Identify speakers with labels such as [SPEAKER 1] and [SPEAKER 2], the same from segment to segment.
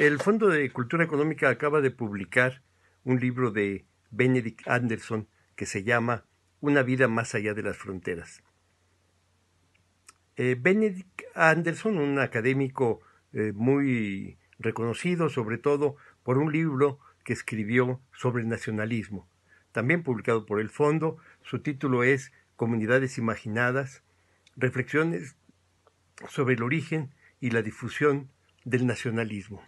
[SPEAKER 1] El Fondo de Cultura Económica acaba de publicar un libro de Benedict Anderson que se llama Una vida más allá de las fronteras. Eh, Benedict Anderson, un académico eh, muy reconocido, sobre todo por un libro que escribió sobre el nacionalismo, también publicado por el Fondo, su título es Comunidades Imaginadas, Reflexiones sobre el origen y la difusión del nacionalismo.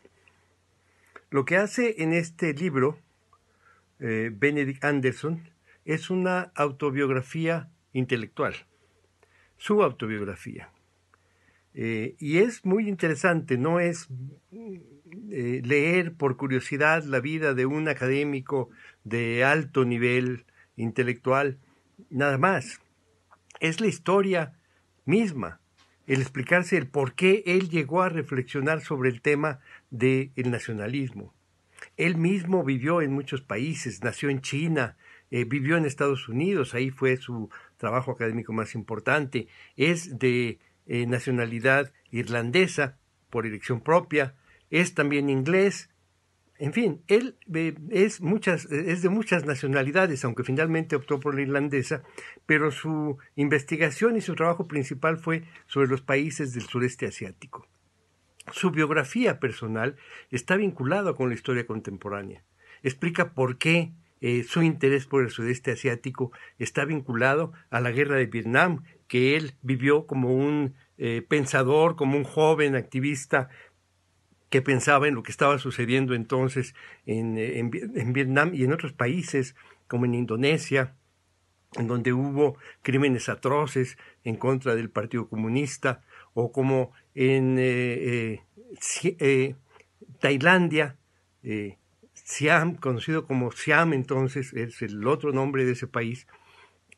[SPEAKER 1] Lo que hace en este libro eh, Benedict Anderson es una autobiografía intelectual, su autobiografía. Eh, y es muy interesante, no es eh, leer por curiosidad la vida de un académico de alto nivel intelectual, nada más. Es la historia misma el explicarse el por qué él llegó a reflexionar sobre el tema del nacionalismo. Él mismo vivió en muchos países, nació en China, eh, vivió en Estados Unidos, ahí fue su trabajo académico más importante, es de eh, nacionalidad irlandesa por elección propia, es también inglés, en fin, él es, muchas, es de muchas nacionalidades, aunque finalmente optó por la irlandesa, pero su investigación y su trabajo principal fue sobre los países del sureste asiático. Su biografía personal está vinculada con la historia contemporánea. Explica por qué eh, su interés por el sudeste asiático está vinculado a la guerra de Vietnam, que él vivió como un eh, pensador, como un joven activista que pensaba en lo que estaba sucediendo entonces eh, en, Vietnam y en otros países como en Indonesia, en donde hubo crímenes atroces en contra del Partido Comunista, o como en eh, eh, Tailandia, Siam, conocido como Siam entonces, es el otro nombre de ese país,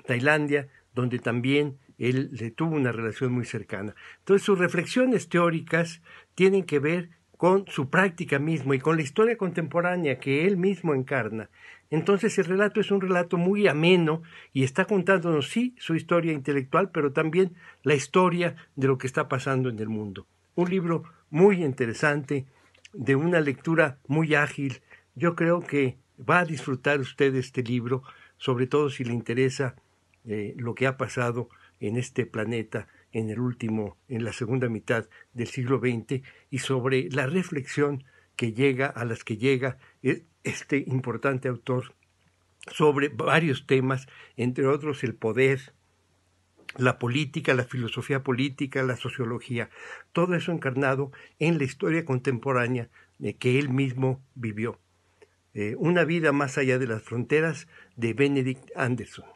[SPEAKER 1] Tailandia, donde también él le tuvo una relación muy cercana. Entonces sus reflexiones teóricas tienen que ver con su práctica mismo y con la historia contemporánea que él mismo encarna, entonces el relato es un relato muy ameno y está contándonos sí su historia intelectual, pero también la historia de lo que está pasando en el mundo. Un libro muy interesante, de una lectura muy ágil. Yo creo que va a disfrutar usted este libro, sobre todo si le interesa eh, lo que ha pasado en este planeta en el último, en la segunda mitad del siglo XX y sobre la reflexión que llega a las que llega eh, este importante autor sobre varios temas, entre otros el poder, la política, la filosofía política, la sociología, todo eso encarnado en la historia contemporánea eh, que él mismo vivió. Eh, una vida más allá de las fronteras de Benedict Anderson.